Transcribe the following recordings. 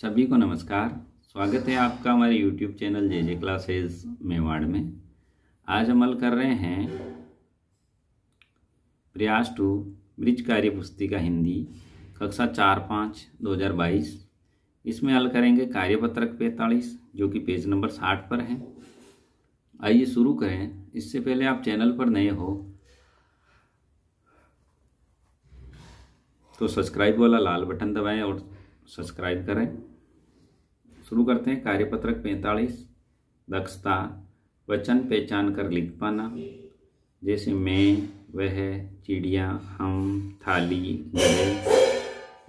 सभी को नमस्कार स्वागत है आपका हमारे YouTube channel J J classes Mewar में आज अमल कर रहे हैं प्रयास टू ब्रिज कार्य पुस्तिका हिंदी कक्षा चार पाँच दो हज़ार बाईस इसमें हल करेंगे कार्यपत्रक पैंतालीस जो कि पेज नंबर साठ पर है आइए शुरू करें इससे पहले आप चैनल पर नए हो तो सब्सक्राइब वाला लाल बटन दबाएं और सब्सक्राइब करें शुरू करते हैं कार्यपत्रक पैंतालीस दक्षता वचन पहचान कर लिख पाना जैसे मैं वह चिड़िया हम थाली गले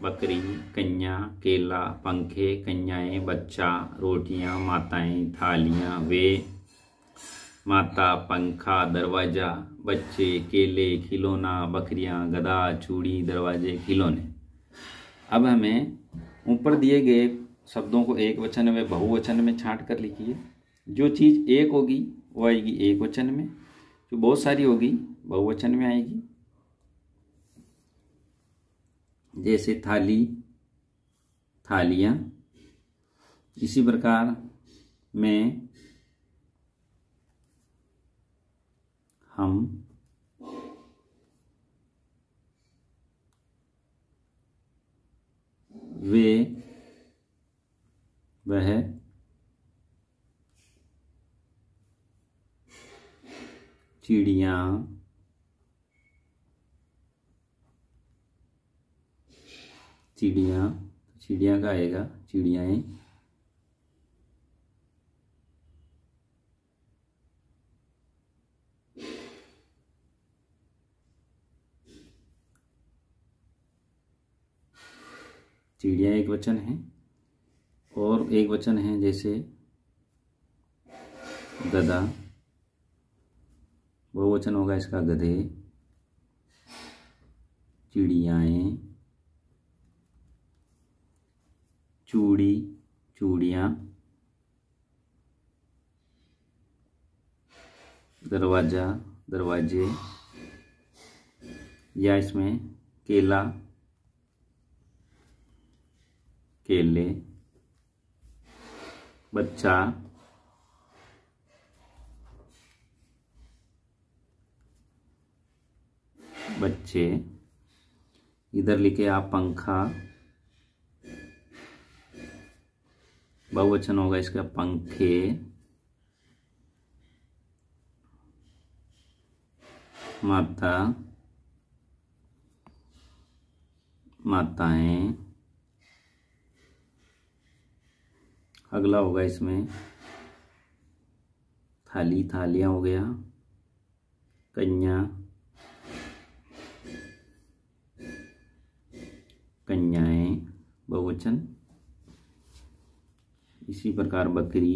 बकरी कन्या केला पंखे कन्याएं बच्चा रोटियां माताएं थालियां वे माता पंखा दरवाज़ा बच्चे केले खिलौना बकरियां गदा चूड़ी दरवाजे खिलौने अब हमें ऊपर दिए गए शब्दों को एक वचन में बहुवचन में छांट कर लिखिए जो चीज़ एक होगी वो आएगी एक वचन में जो बहुत सारी होगी बहुवचन में आएगी जैसे थाली थालियाँ इसी प्रकार में हम वह चिड़िया चिड़िया चिड़िया का आएगा चिड़ियाए चिड़िया एक वचन है और एक वचन है जैसे गधा वचन होगा इसका गधे चिड़ियाएँ चूड़ी चूड़िया दरवाज़ा दरवाजे या इसमें केला केले बच्चा बच्चे इधर लिखे आप पंखा बहुवचन होगा इसका पंखे माता माताएं अगला होगा इसमें थाली थालियाँ हो गया कन्या कन्याएं बहुवचन इसी प्रकार बकरी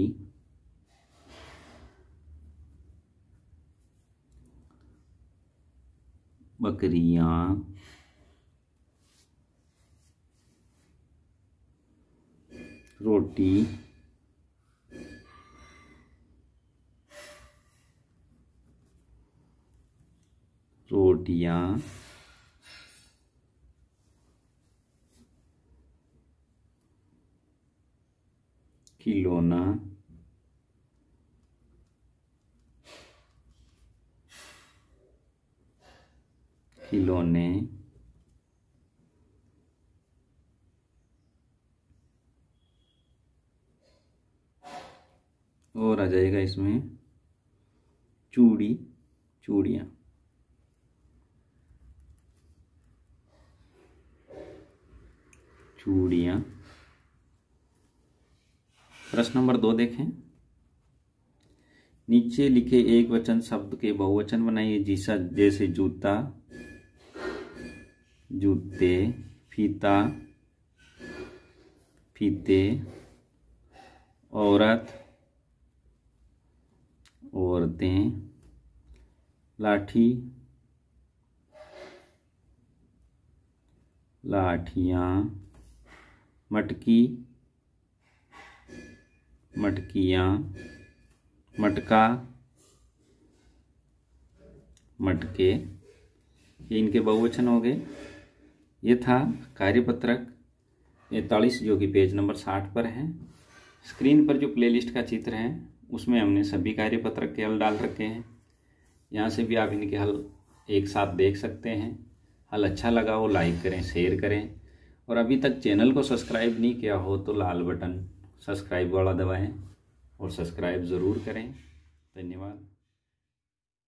बकरियाँ रोटी रोटियां खिलौना खिलौने और आ जाएगा इसमें चूड़ी चूड़ियाँ चूड़ियाँ प्रश्न नंबर दो देखें नीचे लिखे एक वचन शब्द के बहुवचन बनाइए जिसा जैसे जूता जूते फीता फीते औरत औरतें लाठी लाठियाँ मटकी मटकियाँ मटका मटके ये इनके बहुवचन हो गए ये था कार्यपत्रक तैतालीस जो कि पेज नंबर साठ पर है स्क्रीन पर जो प्लेलिस्ट का चित्र है उसमें हमने सभी कार्य पत्रक के हल डाल रखे हैं यहाँ से भी आप इनके हल एक साथ देख सकते हैं हल अच्छा लगा हो लाइक करें शेयर करें और अभी तक चैनल को सब्सक्राइब नहीं किया हो तो लाल बटन सब्सक्राइब वाला दबाएं और सब्सक्राइब ज़रूर करें धन्यवाद